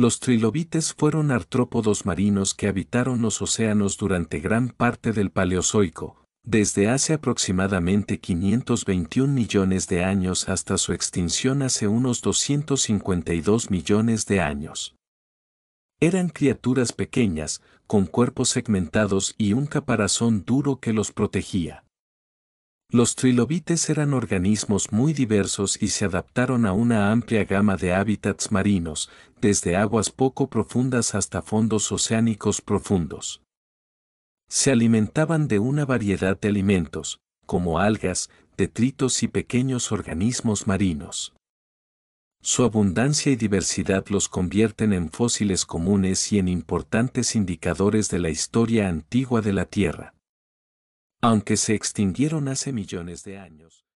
Los trilobites fueron artrópodos marinos que habitaron los océanos durante gran parte del Paleozoico, desde hace aproximadamente 521 millones de años hasta su extinción hace unos 252 millones de años. Eran criaturas pequeñas, con cuerpos segmentados y un caparazón duro que los protegía. Los trilobites eran organismos muy diversos y se adaptaron a una amplia gama de hábitats marinos, desde aguas poco profundas hasta fondos oceánicos profundos. Se alimentaban de una variedad de alimentos, como algas, detritos y pequeños organismos marinos. Su abundancia y diversidad los convierten en fósiles comunes y en importantes indicadores de la historia antigua de la Tierra aunque se extinguieron hace millones de años.